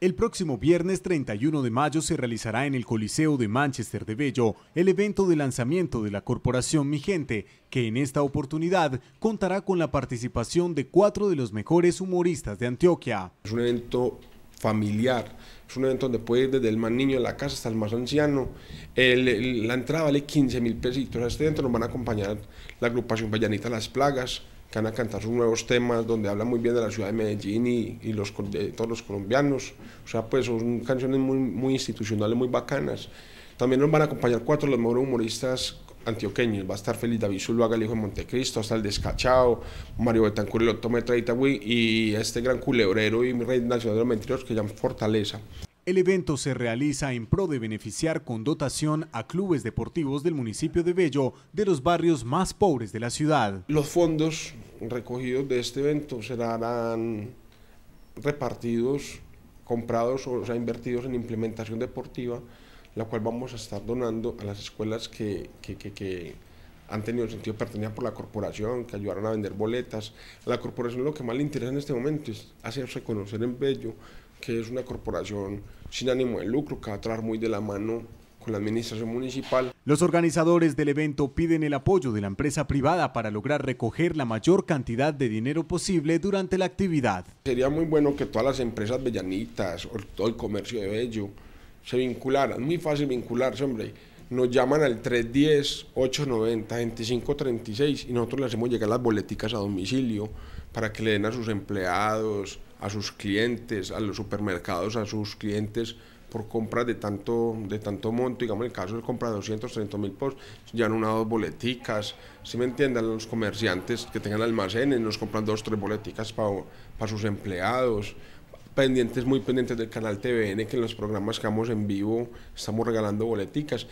El próximo viernes 31 de mayo se realizará en el Coliseo de Manchester de Bello el evento de lanzamiento de la Corporación Mi Gente, que en esta oportunidad contará con la participación de cuatro de los mejores humoristas de Antioquia. Es un evento familiar, es un evento donde puede ir desde el más niño de la casa hasta el más anciano. la entrada vale 15 mil pesitos. A este evento nos van a acompañar la agrupación Vallanita Las Plagas, que van a cantar sus nuevos temas, donde habla muy bien de la ciudad de Medellín y, los, de todos los colombianos. O sea, pues son canciones muy, muy institucionales, muy bacanas. También nos van a acompañar cuatro de los mejores humoristas antioqueños. Va a estar Feliz David Zuluaga, el hijo de Montecristo, hasta el Descachado, Mario Betancur, el de y este gran culebrero y rey nacional de los mentiros que llaman Fortaleza. El evento se realiza en pro de beneficiar con dotación a clubes deportivos del municipio de Bello, de los barrios más pobres de la ciudad. Los fondos recogidos de este evento serán repartidos, comprados o sea, invertidos en implementación deportiva, la cual vamos a estar donando a las escuelas que, han tenido sentido de por la corporación, que ayudaron a vender boletas. A la corporación lo que más le interesa en este momento es hacerse conocer en Bello que es una corporación sin ánimo de lucro que va a trabajar muy de la mano con la administración municipal. Los organizadores del evento piden el apoyo de la empresa privada para lograr recoger la mayor cantidad de dinero posible durante la actividad. Sería muy bueno que todas las empresas bellanitas o todo el comercio de Bello se vincularan, muy fácil vincularse, hombre. Nos llaman al 310-890-2536 y nosotros le hacemos llegar las boleticas a domicilio para que le den a sus empleados, a sus clientes, a los supermercados, a sus clientes por compras de tanto, de tanto monto, digamos en el caso de compra 200, 300 mil posts, ya una o dos boleticas, si me entienden los comerciantes que tengan almacenes, nos compran dos, tres boleticas para sus empleados, pendientes, muy pendientes del canal TVN, que en los programas que vamos en vivo estamos regalando boleticas.